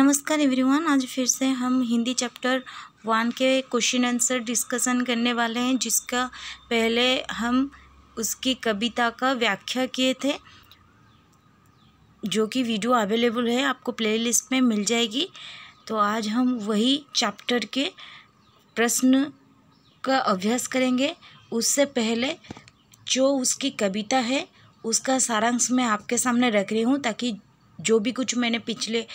नमस्कार एवरीवन आज फिर से हम हिंदी चैप्टर वन के क्वेश्चन आंसर डिस्कशन करने वाले हैं जिसका पहले हम उसकी कविता का व्याख्या किए थे जो कि वीडियो अवेलेबल है आपको प्लेलिस्ट में मिल जाएगी तो आज हम वही चैप्टर के प्रश्न का अभ्यास करेंगे उससे पहले जो उसकी कविता है उसका सारांश मैं आपके सामने रख रही हूँ ताकि जो भी कुछ मैंने पिछले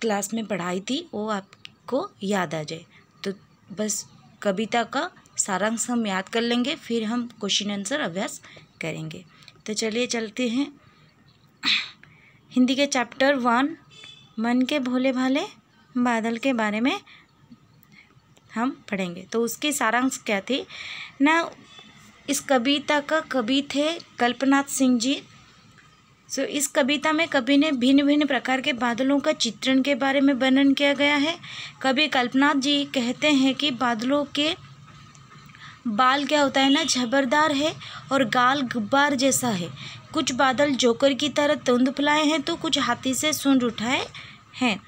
क्लास में पढ़ाई थी वो आपको याद आ जाए तो बस कविता का सारांश हम याद कर लेंगे फिर हम क्वेश्चन आंसर अभ्यास करेंगे तो चलिए चलते हैं हिंदी के चैप्टर वन मन के भोले भाले बादल के बारे में हम पढ़ेंगे तो उसकी सारांश क्या थी ना इस कविता का कवि थे कल्पनाथ सिंह जी सो इस कविता में कवि ने भिन्न भिन्न प्रकार के बादलों का चित्रण के बारे में वर्णन किया गया है कवि कल्पनाथ जी कहते हैं कि बादलों के बाल क्या होता है ना झबरदार है और गाल गुब्बार जैसा है कुछ बादल जोकर की तरह तुंद फैलाए हैं तो कुछ हाथी से सूंड उठाए हैं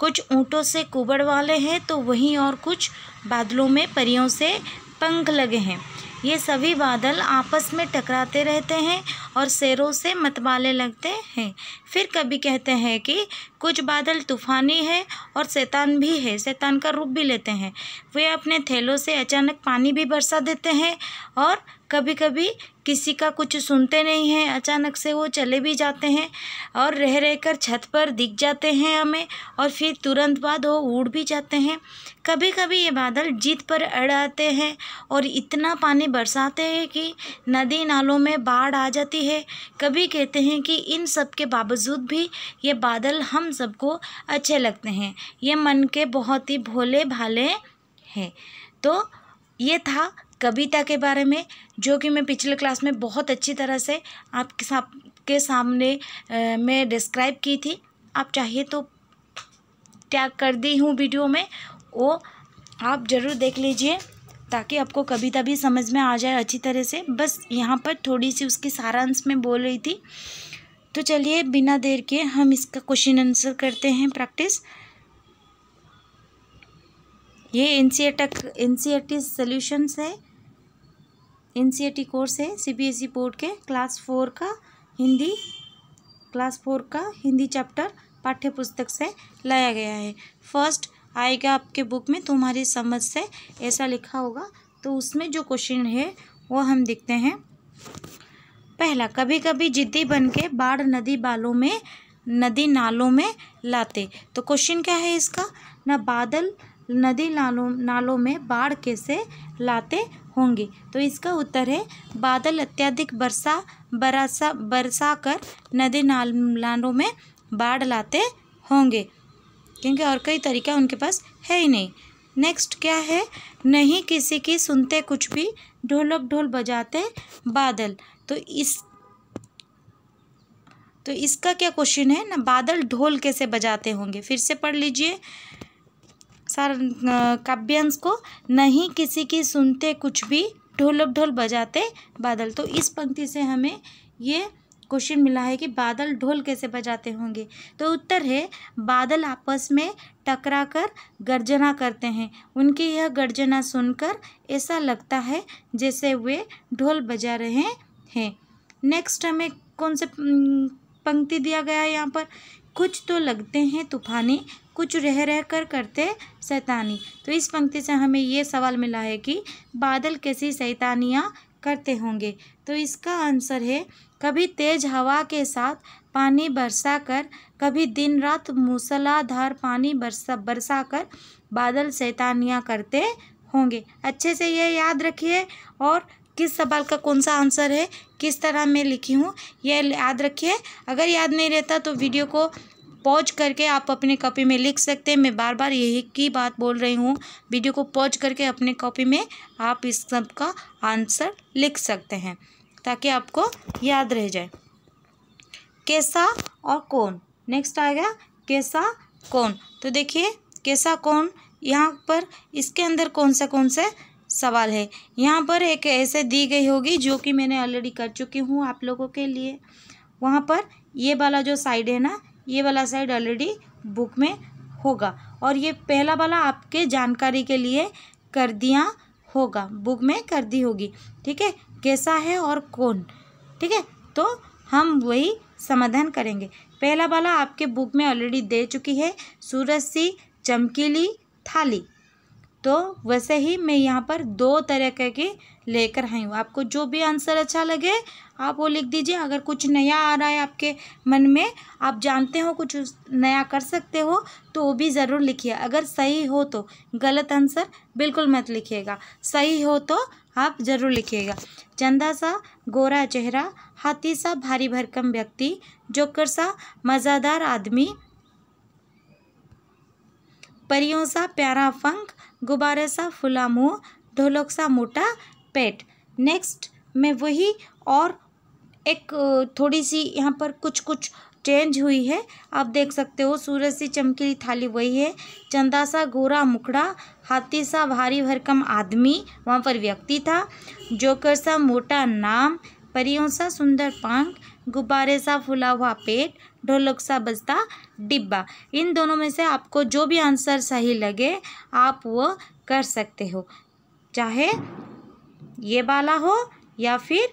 कुछ ऊँटों से कुबड़ वाले हैं तो वहीं और कुछ बादलों में परियों से पंख लगे हैं ये सभी बादल आपस में टकराते रहते हैं और शेरों से मतवाले लगते हैं फिर कभी कहते हैं कि कुछ बादल तूफानी है और शैतान भी है शैतान का रूप भी लेते हैं वे अपने थैलों से अचानक पानी भी बरसा देते हैं और कभी कभी किसी का कुछ सुनते नहीं हैं अचानक से वो चले भी जाते हैं और रह रहकर छत पर दिख जाते हैं हमें और फिर तुरंत बाद वो उड़ भी जाते हैं कभी कभी ये बादल जीत पर अड़ आते हैं और इतना पानी बरसाते हैं कि नदी नालों में बाढ़ आ जाती है कभी कहते हैं कि इन सब के बावजूद भी ये बादल हम सबको अच्छे लगते हैं ये मन के बहुत ही भोले भाले हैं तो ये था कविता के बारे में जो कि मैं पिछले क्लास में बहुत अच्छी तरह से आपके के सामने मैं डिस्क्राइब की थी आप चाहिए तो त्याग कर दी हूँ वीडियो में वो आप ज़रूर देख लीजिए ताकि आपको कविता भी समझ में आ जाए अच्छी तरह से बस यहाँ पर थोड़ी सी उसकी सारांश में बोल रही थी तो चलिए बिना देर के हम इसका क्वेश्चन आंसर करते हैं प्रैक्टिस ये N C N C solutions है एन कोर्स e है सीबीएसई बोर्ड e के क्लास फोर का हिंदी क्लास फोर का हिंदी चैप्टर पाठ्य पुस्तक से लाया गया है फर्स्ट आएगा आपके बुक में तुम्हारी समझ से ऐसा लिखा होगा तो उसमें जो क्वेश्चन है वो हम देखते हैं पहला कभी कभी जिद्दी बन के बाढ़ नदी बालों में नदी नालों में लाते तो क्वेश्चन क्या है इसका ना बादल नदी नालों नालों में बाढ़ कैसे लाते होंगे तो इसका उत्तर है बादल अत्यधिक बरसा बरसा बरसा कर नदी नाल नालों में बाढ़ लाते होंगे क्योंकि और कई तरीका उनके पास है ही नहीं नेक्स्ट क्या है नहीं किसी की सुनते कुछ भी ढोलक ढोल बजाते बादल तो इस तो इसका क्या क्वेश्चन है ना बादल ढोल कैसे बजाते होंगे फिर से पढ़ लीजिए सर काव्यांश को नहीं किसी की सुनते कुछ भी ढोलक ढोल बजाते बादल तो इस पंक्ति से हमें ये क्वेश्चन मिला है कि बादल ढोल कैसे बजाते होंगे तो उत्तर है बादल आपस में टकरा कर गर्जना करते हैं उनकी यह गर्जना सुनकर ऐसा लगता है जैसे वे ढोल बजा रहे हैं नेक्स्ट हमें कौन से पंक्ति दिया गया है यहाँ पर कुछ तो लगते हैं तूफानी कुछ रह रह कर करते सैतानी तो इस पंक्ति से हमें ये सवाल मिला है कि बादल कैसी सैतानियाँ करते होंगे तो इसका आंसर है कभी तेज हवा के साथ पानी बरसा कर कभी दिन रात मूसलाधार पानी बरसा बरसा कर बादल सैतानियाँ करते होंगे अच्छे से ये याद रखिए और किस सवाल का कौन सा आंसर है किस तरह मैं लिखी हूँ यह याद रखिए अगर याद नहीं रहता तो वीडियो को पॉज करके आप अपने कॉपी में लिख सकते हैं मैं बार बार यही की बात बोल रही हूँ वीडियो को पॉज करके अपने कॉपी में आप इस सब का आंसर लिख सकते हैं ताकि आपको याद रह जाए कैसा और कौन नेक्स्ट आ गया कैसा कौन तो देखिए कैसा कौन यहाँ पर इसके अंदर कौन सा कौन सा सवाल है यहाँ पर एक ऐसे दी गई होगी जो कि मैंने ऑलरेडी कर चुकी हूँ आप लोगों के लिए वहाँ पर ये वाला जो साइड है ना ये वाला साइड ऑलरेडी बुक में होगा और ये पहला वाला आपके जानकारी के लिए कर दिया होगा बुक में कर दी होगी ठीक है कैसा है और कौन ठीक है तो हम वही समाधान करेंगे पहला वाला आपके बुक में ऑलरेडी दे चुकी है सूरज सी चमकीली थाली तो वैसे ही मैं यहाँ पर दो तरह के लेकर आई हूँ आपको जो भी आंसर अच्छा लगे आप वो लिख दीजिए अगर कुछ नया आ रहा है आपके मन में आप जानते हो कुछ नया कर सकते हो तो वो भी ज़रूर लिखिए अगर सही हो तो गलत आंसर बिल्कुल मत लिखिएगा सही हो तो आप ज़रूर लिखिएगा चंदा सा गोरा चेहरा हाथी सा भारी भरकम व्यक्ति जोकर सा मज़ादार आदमी परियों सा प्यारा फंक गुब्बारे सा फुला मुँह ढोलक सा मोटा पेट नेक्स्ट में वही और एक थोड़ी सी यहाँ पर कुछ कुछ चेंज हुई है आप देख सकते हो सूरज सी चमकीली थाली वही है चंदा सा गोरा मुखड़ा हाथी सा भारी भरकम आदमी वहाँ पर व्यक्ति था जोकर सा मोटा नाम परियों सा सुंदर पांग गुब्बारे सा फुला हुआ पेट ढोलक सा बजता डिब्बा इन दोनों में से आपको जो भी आंसर सही लगे आप वो कर सकते हो चाहे ये वाला हो या फिर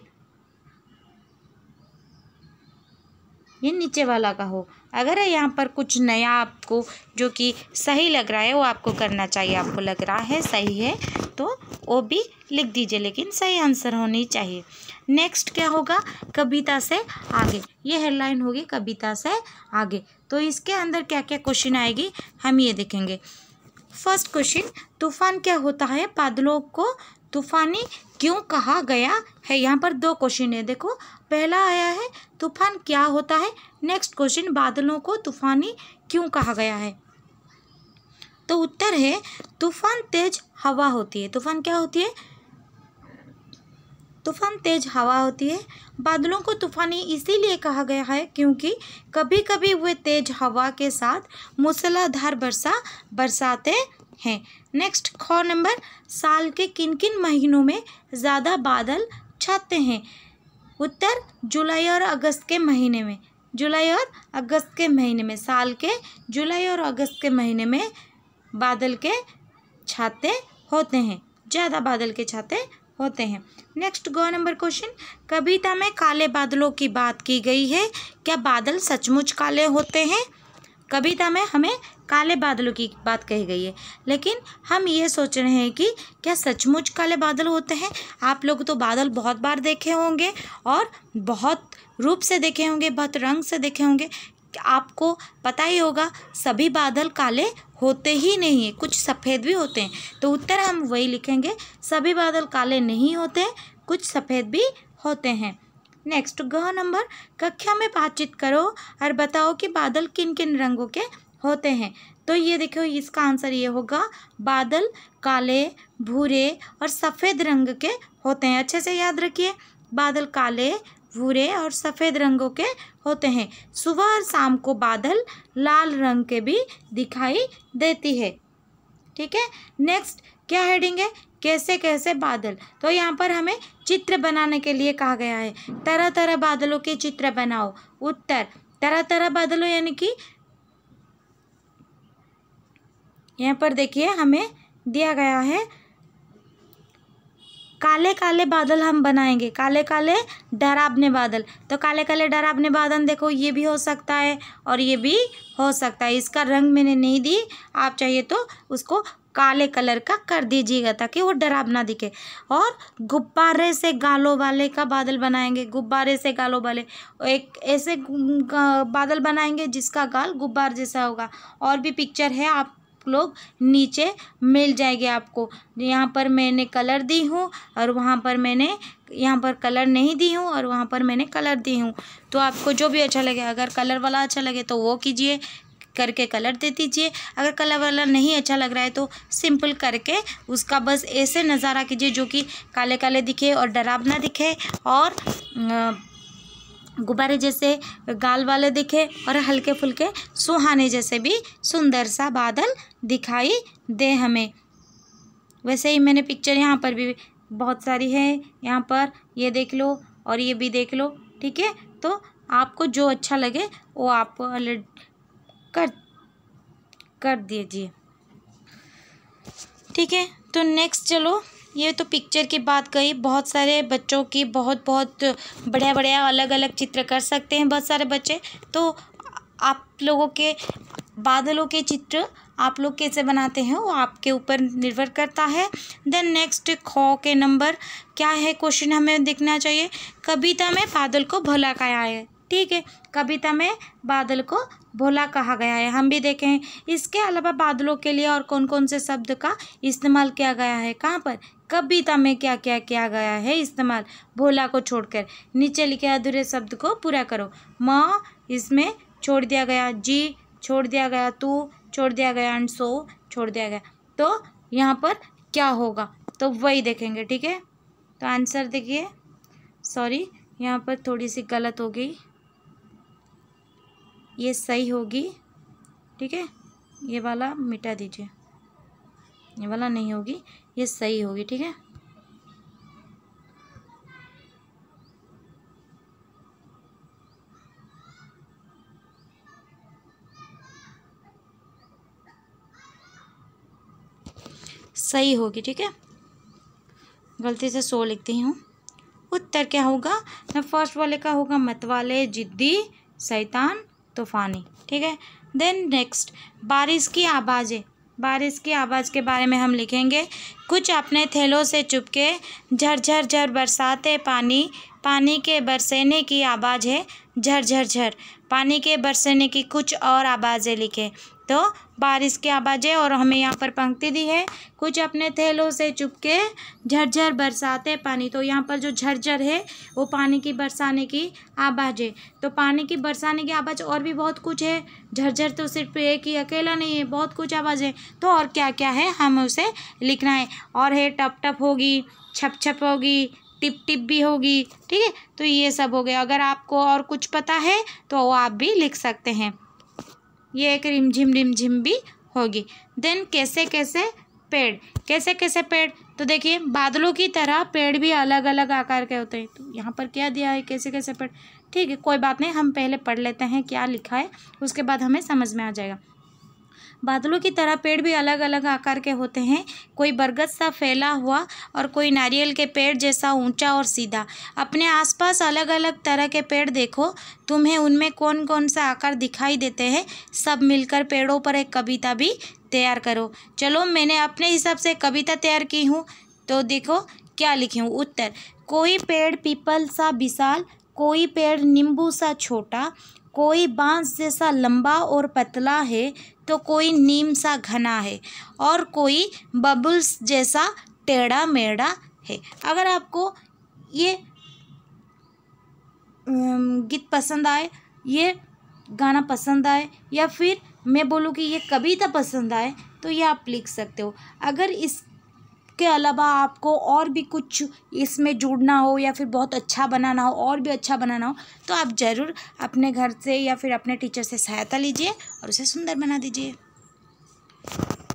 ये नीचे वाला का हो अगर यहाँ पर कुछ नया आपको जो कि सही लग रहा है वो आपको करना चाहिए आपको लग रहा है सही है तो वो भी लिख दीजिए लेकिन सही आंसर होनी चाहिए नेक्स्ट क्या होगा कविता से आगे ये हेडलाइन होगी कविता से आगे तो इसके अंदर क्या क्या क्वेश्चन आएगी हम ये देखेंगे फर्स्ट क्वेश्चन तूफान क्या होता है बादलों को तूफानी क्यों कहा गया है यहाँ पर दो क्वेश्चन है देखो पहला आया है तूफान क्या होता है नेक्स्ट क्वेश्चन बादलों को तूफानी क्यों कहा गया है तो उत्तर है तूफान तेज हवा होती है तूफान क्या होती है तूफान तेज हवा होती है बादलों को तूफानी इसीलिए कहा गया है क्योंकि कभी कभी वे तेज हवा के साथ मूसलाधार बरसा बरसाते हैं नेक्स्ट ख नंबर साल के किन किन महीनों में ज़्यादा बादल छाते हैं उत्तर जुलाई और अगस्त के महीने में जुलाई और अगस्त के महीने में साल के जुलाई और अगस्त के महीने में बादल के छाते होते हैं ज़्यादा बादल के छाते होते हैं नेक्स्ट गो नंबर क्वेश्चन कविता में काले बादलों की बात की गई है क्या बादल सचमुच काले होते हैं कविता में हमें काले बादलों की बात कही गई है लेकिन हम यह सोच रहे हैं कि क्या सचमुच काले बादल होते हैं आप लोग तो बादल बहुत बार देखे होंगे और बहुत रूप से देखे होंगे बहुत रंग से देखे होंगे आपको पता ही होगा सभी बादल काले होते ही नहीं है कुछ सफ़ेद भी होते हैं तो उत्तर हम वही लिखेंगे सभी बादल काले नहीं होते कुछ सफ़ेद भी होते हैं नेक्स्ट गह नंबर कक्षा में बातचीत करो और बताओ कि बादल किन किन रंगों के होते हैं तो ये देखो इसका आंसर ये होगा बादल काले भूरे और सफ़ेद रंग के होते हैं अच्छे से याद रखिए बादल काले भूरे और सफ़ेद रंगों के होते हैं सुबह और शाम को बादल लाल रंग के भी दिखाई देती है ठीक है नेक्स्ट क्या हेडिंग है कैसे कैसे बादल तो यहाँ पर हमें चित्र बनाने के लिए कहा गया है तरह तरह बादलों के चित्र बनाओ उत्तर तरह तरह बादलों यानी कि यहाँ पर देखिए हमें दिया गया है काले काले बादल हम बनाएंगे काले काले डरावने बादल तो काले काले डरावने बादल देखो ये भी हो सकता है और ये भी हो सकता है इसका रंग मैंने नहीं दी आप चाहिए तो उसको काले कलर का कर दीजिएगा ताकि वो डरावना दिखे और गुब्बारे से गालों वाले का बादल बनाएंगे गुब्बारे से गालों वाले एक ऐसे बादल बनाएंगे जिसका गाल गुब्बार जैसा होगा और भी पिक्चर है आप लोग नीचे मिल जाएगी आपको यहाँ पर मैंने कलर दी हूँ और वहाँ पर मैंने यहाँ पर कलर नहीं दी हूँ और वहाँ पर मैंने कलर दी हूँ तो आपको जो भी अच्छा लगे अगर कलर वाला अच्छा लगे तो वो कीजिए करके कलर दे दीजिए अगर कलर वाला नहीं अच्छा लग रहा है तो सिंपल करके उसका बस ऐसे नज़ारा कीजिए जो कि काले काले दिखे और डरावना दिखे और गुब्बारे जैसे गाल वाले दिखे और हल्के फुल्के सुहाने जैसे भी सुंदर सा बादल दिखाई दे हमें वैसे ही मैंने पिक्चर यहाँ पर भी बहुत सारी है यहाँ पर ये देख लो और ये भी देख लो ठीक है तो आपको जो अच्छा लगे वो आप कर कर दीजिए ठीक है तो नेक्स्ट चलो ये तो पिक्चर की बात कही बहुत सारे बच्चों की बहुत बहुत बढ़िया बढ़िया अलग अलग चित्र कर सकते हैं बहुत सारे बच्चे तो आप लोगों के बादलों के चित्र आप लोग कैसे बनाते हैं वो आपके ऊपर निर्भर करता है देन नेक्स्ट खो के नंबर क्या है क्वेश्चन हमें देखना चाहिए कविता में बादल को भला कहा है ठीक है कविता में बादल को भोला कहा गया है हम भी देखें इसके अलावा बादलों के लिए और कौन कौन से शब्द का इस्तेमाल किया गया है कहाँ पर कविता में क्या क्या किया गया है इस्तेमाल भोला को छोड़कर नीचे लिखे अधूरे शब्द को पूरा करो म इसमें छोड़ दिया गया जी छोड़ दिया गया तू छोड़ दिया गया एंड सो छोड़ दिया गया तो यहाँ पर क्या होगा तो वही देखेंगे ठीक है तो आंसर देखिए सॉरी यहाँ पर थोड़ी सी गलत हो गई ये सही होगी ठीक है ये वाला मिटा दीजिए ये वाला नहीं होगी ये सही होगी ठीक है सही होगी ठीक है गलती से सो लिखती हूँ उत्तर क्या होगा फर्स्ट वाले का होगा मत वाले जिद्दी शैतान तूफ़ानी ठीक है देन नेक्स्ट बारिश की आवाज़ें बारिश की आवाज़ के बारे में हम लिखेंगे कुछ अपने थैलों से चुपके झरझर झर बरसाते पानी पानी के बरसेने की आवाज़ है झरझर झर पानी के बरसेने की कुछ और आवाज़ें लिखें तो बारिश की आवाज़ है और हमें यहाँ पर पंक्ति दी है कुछ अपने थैलों से चुपके झरझर बरसाते पानी तो यहाँ पर जो झरझर है वो पानी की बरसाने की आवाज़ है तो पानी की बरसाने की आवाज़ और भी बहुत कुछ है झरझर तो सिर्फ एक ही अकेला नहीं है बहुत कुछ आवाज़ है तो और क्या क्या है हमें उसे लिखना है और है टप टप होगी छप छप होगी टिप टिप भी होगी ठीक है तो ये सब हो गया अगर आपको और कुछ पता है तो वो आप भी लिख सकते हैं ये एक रिमझिम रिमझिम भी होगी देन कैसे कैसे पेड़ कैसे कैसे पेड़ तो देखिए बादलों की तरह पेड़ भी अलग अलग आकार के होते हैं तो यहाँ पर क्या दिया है कैसे कैसे पेड़ ठीक है कोई बात नहीं हम पहले पढ़ लेते हैं क्या लिखा है उसके बाद हमें समझ में आ जाएगा बादलों की तरह पेड़ भी अलग अलग आकार के होते हैं कोई बरगद सा फैला हुआ और कोई नारियल के पेड़ जैसा ऊंचा और सीधा अपने आसपास अलग अलग तरह के पेड़ देखो तुम्हें उनमें कौन कौन सा आकार दिखाई देते हैं सब मिलकर पेड़ों पर एक कविता भी तैयार करो चलो मैंने अपने हिसाब से कविता तैयार की हूँ तो देखो क्या लिखी हूँ उत्तर कोई पेड़ पीपल सा विशाल कोई पेड़ नींबू सा छोटा कोई बांस जैसा लंबा और पतला है तो कोई नीम सा घना है और कोई बबल्स जैसा टेढ़ा मेढ़ा है अगर आपको ये गीत पसंद आए ये गाना पसंद आए या फिर मैं बोलूँ कि ये कविता पसंद आए तो ये आप लिख सकते हो अगर इस इसके अलावा आपको और भी कुछ इसमें जुड़ना हो या फिर बहुत अच्छा बनाना हो और भी अच्छा बनाना हो तो आप ज़रूर अपने घर से या फिर अपने टीचर से सहायता लीजिए और उसे सुंदर बना दीजिए